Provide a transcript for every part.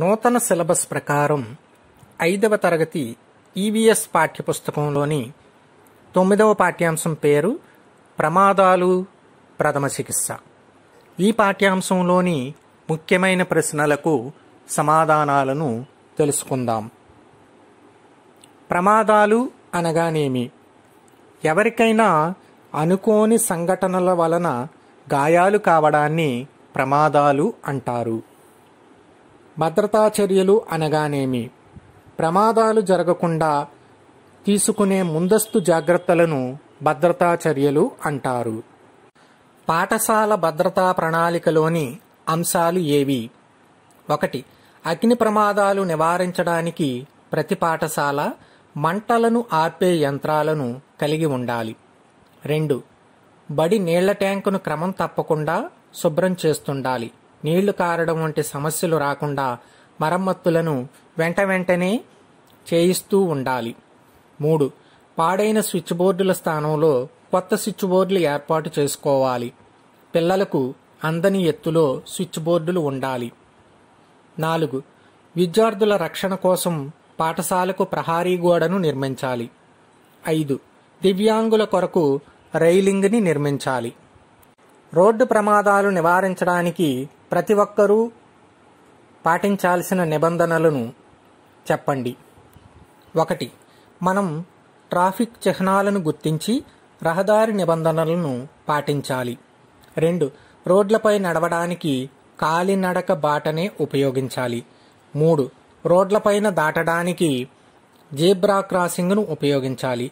నూతన సిలబస్ ప్రకారం ఐదవ తరగతి ఈవీఎస్ e పాఠ్యపుస్తకంలోని తొమ్మిదవ పాఠ్యాంశం పేరు ప్రమాదాలు ప్రథమ చికిత్స ఈ పాఠ్యాంశంలోని ముఖ్యమైన ప్రశ్నలకు సమాధానాలను తెలుసుకుందాం ప్రమాదాలు అనగానేమి ఎవరికైనా అనుకోని సంఘటనల వలన గాయాలు కావడాన్ని ప్రమాదాలు అంటారు భద్రతా చర్యలు అనగానేమి ప్రమాదాలు జరగకుండా తీసుకునే ముందస్తు జాగ్రత్తలను భద్రతా చర్యలు అంటారు పాఠశాల భద్రతా ప్రణాళికలోని అంశాలు ఏవి ఒకటి అగ్ని ప్రమాదాలు నివారించడానికి ప్రతి పాఠశాల మంటలను ఆర్పే యంత్రాలను కలిగి ఉండాలి రెండు బడి నీళ్ల ట్యాంకును క్రమం తప్పకుండా శుభ్రం చేస్తుండాలి నీళ్లు కారడం వంటి సమస్యలు రాకుండా మరమ్మత్తులను వెంట వెంటనే చేయిస్తూ ఉండాలి మూడు పాడైన స్విచ్ బోర్డుల స్థానంలో కొత్త స్విచ్ బోర్డులు ఏర్పాటు చేసుకోవాలి పిల్లలకు అందని ఎత్తులో స్విచ్ బోర్డులు ఉండాలి నాలుగు విద్యార్థుల రక్షణ కోసం పాఠశాలకు ప్రహారీ గోడను నిర్మించాలి ఐదు దివ్యాంగుల కొరకు రైలింగ్ని నిర్మించాలి రోడ్డు ప్రమాదాలు నివారించడానికి ప్రతి ఒక్కరూ పాటించాల్సిన నిబంధనలను చెప్పండి ఒకటి మనం ట్రాఫిక్ చిహ్నాలను గుర్తించి రహదారి నిబంధనలను పాటించాలి రెండు రోడ్లపై నడవడానికి కాలినడక బాటనే ఉపయోగించాలి మూడు రోడ్లపైన దాటడానికి జీబ్రా క్రాసింగ్ను ఉపయోగించాలి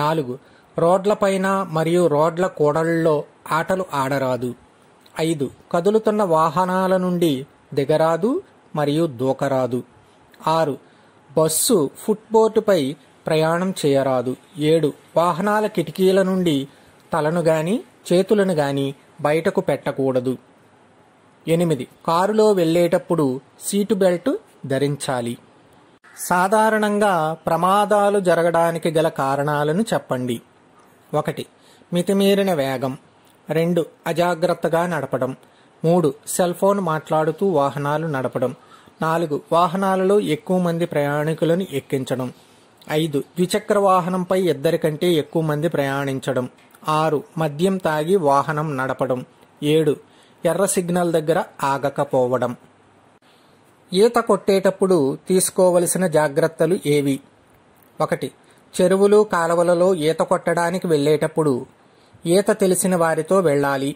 నాలుగు రోడ్లపైన మరియు రోడ్ల కూడళ్ళలో ఆటలు ఆడరాదు ఐదు కదులుతున్న వాహనాల నుండి దిగరాదు మరియు దూకరాదు ఆరు బస్సు ఫుట్బోర్డుపై ప్రయాణం చేయరాదు ఏడు వాహనాల కిటికీల నుండి తలను గాని చేతులను గాని బయటకు పెట్టకూడదు ఎనిమిది కారులో వెళ్ళేటప్పుడు సీటు బెల్ట్ ధరించాలి సాధారణంగా ప్రమాదాలు జరగడానికి గల కారణాలను చెప్పండి ఒకటి మితిమీరిన వేగం రెండు అజాగ్రత్తగా నడపడం మూడు సెల్ ఫోన్ మాట్లాడుతూ వాహనాలు నడపడం నాలుగు వాహనాలలో ఎక్కువ మంది ప్రయాణికులను ఎక్కించడం ఐదు ద్విచక్ర వాహనంపై ఇద్దరి కంటే ఎక్కువ మంది ప్రయాణించడం ఆరు మద్యం తాగి వాహనం నడపడం ఏడు ఎర్ర సిగ్నల్ దగ్గర ఆగకపోవడం ఈత కొట్టేటప్పుడు తీసుకోవలసిన జాగ్రత్తలు ఏవి ఒకటి చెరువులు కాలవలలో ఈత కొట్టడానికి వెళ్ళేటప్పుడు ఈత తెలిసిన వారితో వెళ్ళాలి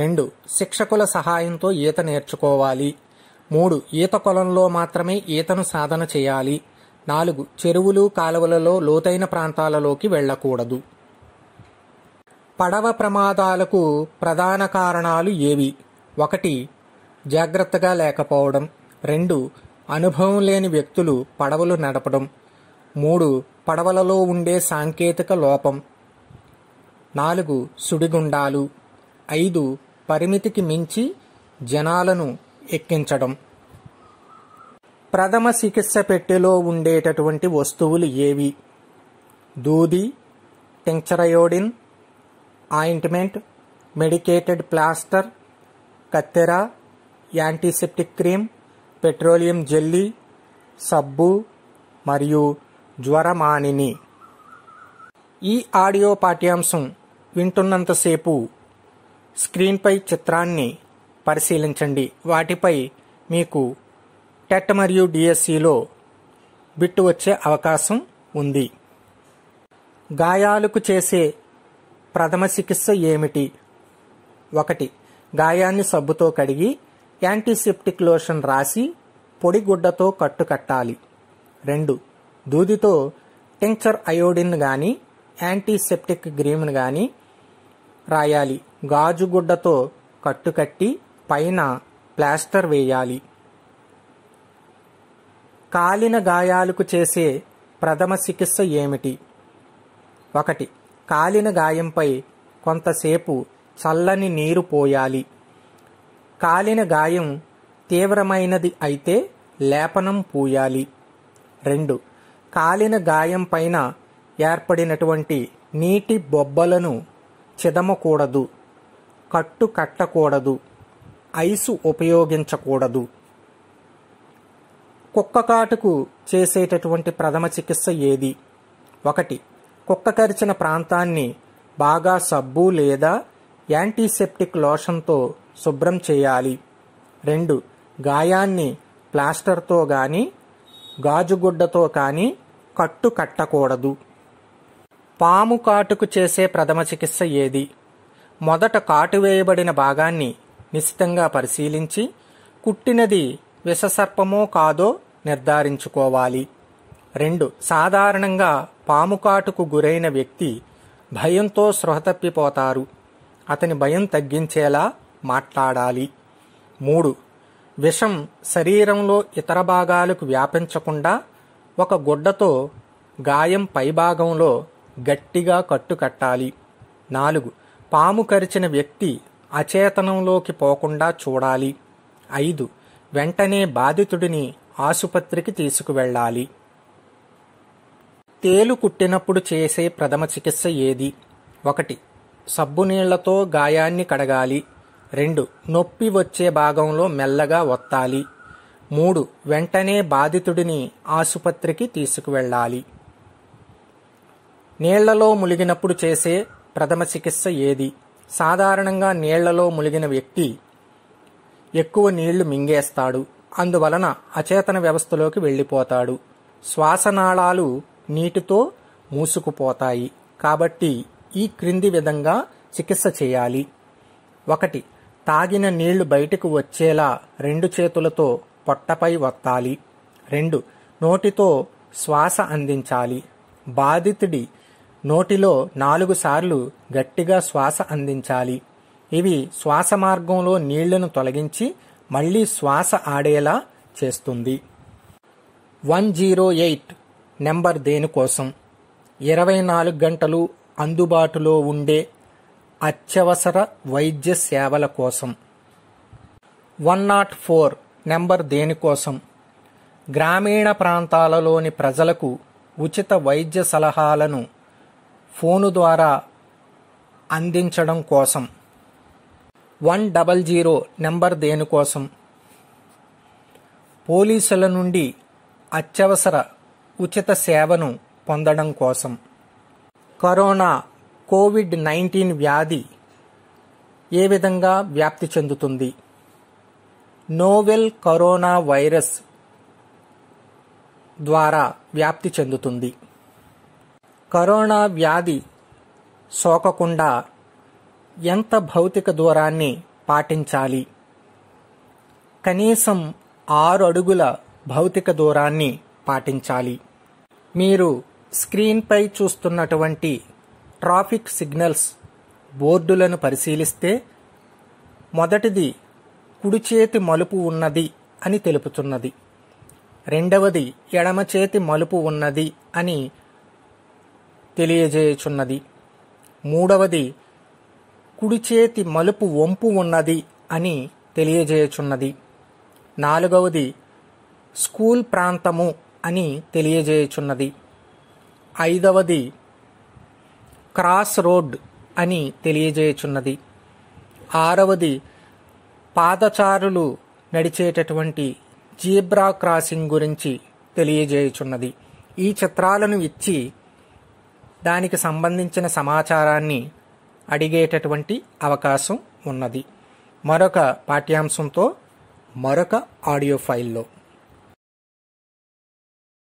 రెండు శిక్షకుల సహాయంతో ఈత నేర్చుకోవాలి మూడు ఈత కొలంలో మాత్రమే ఈతను సాధన చేయాలి నాలుగు చెరువులు కాలువలలో లోతైన ప్రాంతాలలోకి వెళ్ళకూడదు పడవ ప్రమాదాలకు ప్రధాన కారణాలు ఏవి ఒకటి జాగ్రత్తగా లేకపోవడం రెండు అనుభవం లేని వ్యక్తులు పడవలు నడపడం మూడు పడవలలో ఉండే సాంకేతిక లోపం నాలుగు సుడిగుండాలు ఐదు పరిమితికి మించి జనాలను ఎక్కించడం ప్రథమ చికిత్స పెట్టెలో ఉండేటటువంటి వస్తువులు ఏవి దూది టెంక్చరయోడిన్ ఆయింట్మెంట్ మెడికేటెడ్ ప్లాస్టర్ కత్తెర యాంటీసెప్టిక్ క్రీమ్ పెట్రోలియం జెల్లీ సబ్బు మరియు జ్వరమానిని ఈ ఆడియో పాఠ్యాంశం వింటున్నంతసేపు స్క్రీన్పై చిత్రాన్ని పరిశీలించండి వాటిపై మీకు టెట్ మరియు డిఎస్సిలో బిట్టు వచ్చే అవకాశం ఉంది గాయాలకు చేసే ప్రథమ చికిత్స ఏమిటి ఒకటి గాయాన్ని సబ్బుతో కడిగి యాంటీసెప్టిక్ లోషన్ రాసి పొడిగుడ్డతో కట్టుకట్టాలి రెండు దూదితో టింక్చర్ అయోడిన్ కానీ యాంటీసెప్టిక్ గ్రీమ్ కానీ రాయాలి గాజుగుడ్డతో కట్టుకట్టి పైన ప్లాస్టర్ వేయాలి కాలిన గాయాలకు చేసే ప్రథమ చికిత్స ఏమిటి ఒకటి కాలిన గాయంపై కొంతసేపు చల్లని నీరు పోయాలి కాలిన గాయం తీవ్రమైనది అయితే లేపనం పూయాలి రెండు కాలిన గాయం పైన ఏర్పడినటువంటి నీటి బొబ్బలను చిదమకూడదు కట్టు కట్టకూడదు ఐసు ఉపయోగించకూడదు కుక్క కాటుకు చేసేటటువంటి ప్రథమ చికిత్స ఏది ఒకటి కుక్క కరిచిన ప్రాంతాన్ని బాగా సబ్బు లేదా యాంటీసెప్టిక్ లోషన్తో శుభ్రం చేయాలి రెండు గాయాన్ని ప్లాస్టర్తో కానీ గాజుగుడ్డతో కానీ కట్టు కట్టకూడదు పాము కాటుకు చేసే ప్రథమ చికిత్స ఏది మొదట కాటు వేయబడిన భాగాన్ని నిశితంగా పరిశీలించి కుట్టినది విషసర్పమో కాదో నిర్ధారించుకోవాలి రెండు సాధారణంగా పాము కాటుకు గురైన వ్యక్తి భయంతో స్పృహ తప్పిపోతారు అతని భయం తగ్గించేలా మాట్లాడాలి మూడు విషం శరీరంలో ఇతర భాగాలకు వ్యాపించకుండా ఒక గుడ్డతో గాయం పైభాగంలో గట్టిగా కట్టుకట్టాలి నాలుగు పాము కరిచిన వ్యక్తి అచేతనంలోకి పోకుండా చూడాలి ఐదు వెంటనే బాధితుడిని ఆసుపత్రికి తీసుకువెళ్ళాలి తేలు కుట్టినప్పుడు చేసే ప్రథమ చికిత్స ఏది ఒకటి సబ్బునీళ్లతో గాయాన్ని కడగాలి రెండు నొప్పి వచ్చే భాగంలో మెల్లగా ఒత్తాలి మూడు వెంటనే బాధితుడిని ఆసుపత్రికి తీసుకువెళ్ళాలి నీళ్లలో ములిగినప్పుడు చేసే ప్రథమ చికిత్స ఏది సాధారణంగా నీళ్లలో ములిగిన వ్యక్తి ఎక్కువ నీళ్లు మింగేస్తాడు అందువలన అచేతన వ్యవస్థలోకి వెళ్ళిపోతాడు శ్వాసనాళాలు నీటితో మూసుకుపోతాయి కాబట్టి ఈ క్రింది విధంగా చికిత్స చేయాలి ఒకటి తాగిన నీళ్లు బయటకు వచ్చేలా రెండు చేతులతో పొట్టపై వత్తాలి రెండు నోటితో శ్వాస అందించాలి బాధితుడి నోటిలో నాలుగు సార్లు గట్టిగా శ్వాస అందించాలి ఇవి శ్వాస మార్గంలో నీళ్లను తొలగించి మళ్ళీ శ్వాస ఆడేలా చేస్తుంది వన్ జీరో ఎయిట్ నెంబర్ దేనికోసం ఇరవై నాలుగు గంటలు అందుబాటులో ఉండే అత్యవసర వైద్య సేవల కోసం వన్ నాట్ ఫోర్ నెంబర్ దేనికోసం గ్రామీణ ప్రాంతాలలోని ప్రజలకు ఉచిత వైద్య సలహాలను ఫోను ద్వారా అందించడం కోసం వన్ డబల్ జీరో నెంబర్ దేనికోసం పోలీసుల నుండి అత్యవసర ఉచిత సేవను పొందడం కోసం కరోనా కోవిడ్ నైన్టీన్ వ్యాధి ఏ విధంగా వ్యాప్తి చెందుతుంది నోవెల్ కరోనా వైరస్ ద్వారా వ్యాప్తి చెందుతుంది కరోనా వ్యాధి సోకకుండా ఎంత భౌతిక దూరాన్ని పాటించాలి కనీసం ఆరు అడుగుల భౌతిక దూరాన్ని పాటించాలి మీరు స్క్రీన్పై చూస్తున్నటువంటి ట్రాఫిక్ సిగ్నల్స్ బోర్డులను పరిశీలిస్తే మొదటిది కుడి చేతి మలుపు ఉన్నది అని తెలుపుతున్నది రెండవది ఎడమ చేతి మలుపు ఉన్నది అని తెలియజేయుచున్నది మూడవది కుడి చేతి మలుపు వంపు ఉన్నది అని తెలియజేయుచున్నది నాలుగవది స్కూల్ ప్రాంతము అని తెలియజేయుచున్నది ఐదవది క్రాస్ రోడ్ అని తెలియజేయుచున్నది ఆరవది పాదచారులు నడిచేటటువంటి జీబ్రా క్రాసింగ్ గురించి తెలియజేయుచున్నది ఈ చిత్రాలను ఇచ్చి దానికి సంబంధించిన సమాచారాన్ని అడిగేటటువంటి అవకాశం ఉన్నది మరొక పాఠ్యాంశంతో మరొక ఆడియో ఫైల్లో